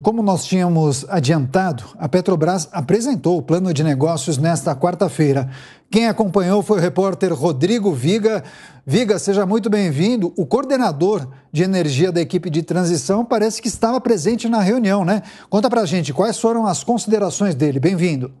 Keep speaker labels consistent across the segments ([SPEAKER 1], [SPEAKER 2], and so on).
[SPEAKER 1] Como nós tínhamos adiantado, a Petrobras apresentou o plano de negócios nesta quarta-feira. Quem acompanhou foi o repórter Rodrigo Viga. Viga, seja muito bem-vindo. O coordenador de energia da equipe de transição parece que estava presente na reunião, né? Conta pra gente quais foram as considerações dele. Bem-vindo.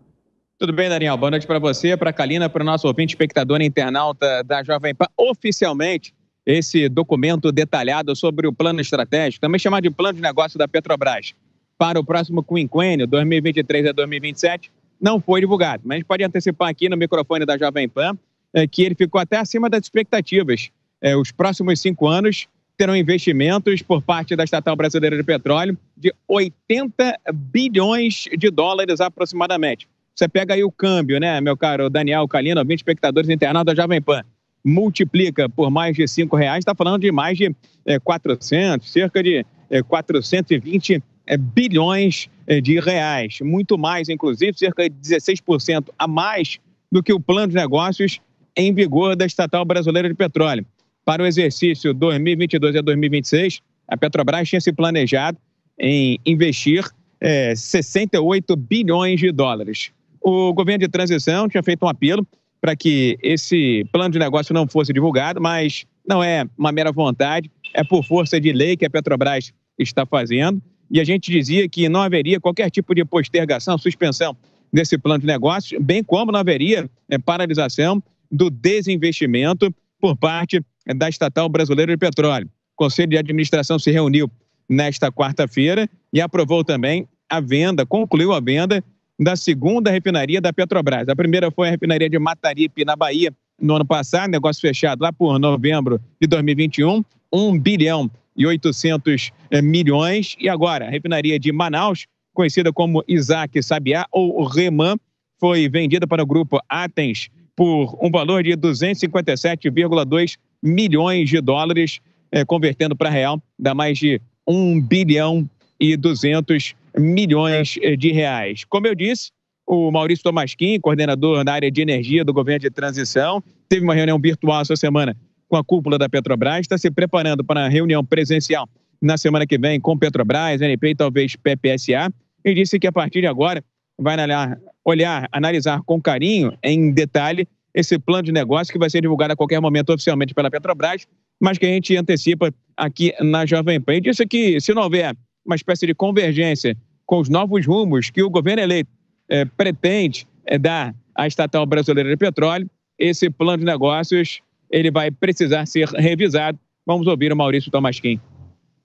[SPEAKER 1] Tudo bem, Daniel? Boa noite para você, para Kalina, para o nosso ouvinte, espectador e internauta da Jovem Pan. Oficialmente, esse documento detalhado sobre o plano estratégico, também chamado de plano de negócio da Petrobras, para o próximo quinquênio, 2023 a 2027, não foi divulgado. Mas a gente pode antecipar aqui no microfone da Jovem Pan é, que ele ficou até acima das expectativas. É, os próximos cinco anos terão investimentos por parte da estatal brasileira de petróleo de 80 bilhões de dólares aproximadamente. Você pega aí o câmbio, né, meu caro Daniel Calino, 20 espectadores internados da Jovem Pan, multiplica por mais de cinco reais, está falando de mais de é, eh, 400, cerca de é, 420 é bilhões eh, de reais, muito mais, inclusive, cerca de 16% a mais do que o plano de negócios em vigor da estatal brasileira de petróleo. Para o exercício 2022 a 2026, a Petrobras tinha se planejado em investir é, eh, 68 bilhões de dólares. O governo de transição tinha feito um apelo para que esse plano de negócio não fosse divulgado, mas não é uma mera vontade, é por força de lei que a Petrobras está fazendo e a gente dizia que não haveria qualquer tipo de postergação, suspensão desse plano de negócios, bem como não haveria é, paralisação do desinvestimento por parte da estatal brasileira de petróleo. O Conselho de Administração se reuniu nesta quarta-feira e aprovou também a venda, concluiu a venda da segunda refinaria da Petrobras. A primeira foi a refinaria de Mataripe, na Bahia, no ano passado, negócio fechado lá por novembro de 2021, 1 bilhão e 800 eh, milhões. E agora, a refinaria de Manaus, conhecida como Isaac Sabiá ou Reman, foi vendida para o grupo Athens por um valor de 257,2 milhões de dólares, é, convertendo para real, dá mais de 1 bilhão e 200 milhões eh, de reais. Como eu disse, o Maurício Tomasquim, coordenador da área de energia do governo de transição, teve uma reunião virtual essa semana com a cúpula da Petrobras, está se preparando para a reunião presencial na semana que vem com Petrobras, NP e talvez PPSA, e disse que a partir de agora vai olhar, olhar, analisar com carinho, em detalhe, esse plano de negócio que vai ser divulgado a qualquer momento oficialmente pela Petrobras, mas que a gente antecipa aqui na Jovem Pan. E disse que se não houver uma espécie de convergência com os novos rumos que o governo eleito eh, pretende eh, dar à estatal brasileira de petróleo, esse plano de negócios ele vai precisar ser revisado. Vamos ouvir o Maurício Tomasquim.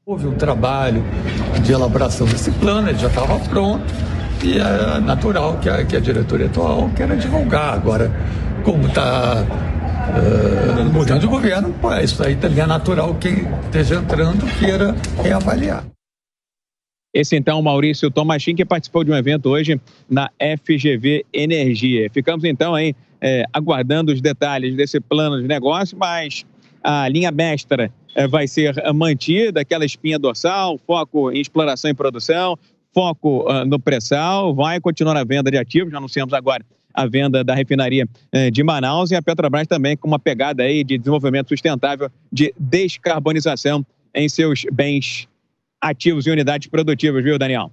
[SPEAKER 1] Houve um trabalho de elaboração desse plano, ele já estava pronto e é natural que a, que a diretoria atual queira divulgar. Agora, como está uh, eh, mudando o governo, pô, isso aí também é natural quem esteja entrando queira reavaliar. Esse então Maurício Tomashkin que participou de um evento hoje na FGV Energia. Ficamos então aí é, aguardando os detalhes desse plano de negócio, mas a linha mestra é, vai ser mantida, aquela espinha dorsal, foco em exploração e produção, foco uh, no pré-sal, vai continuar a venda de ativos, já anunciamos agora a venda da refinaria é, de Manaus e a Petrobras também com uma pegada aí de desenvolvimento sustentável, de descarbonização em seus bens ativos e unidades produtivas, viu, Daniel?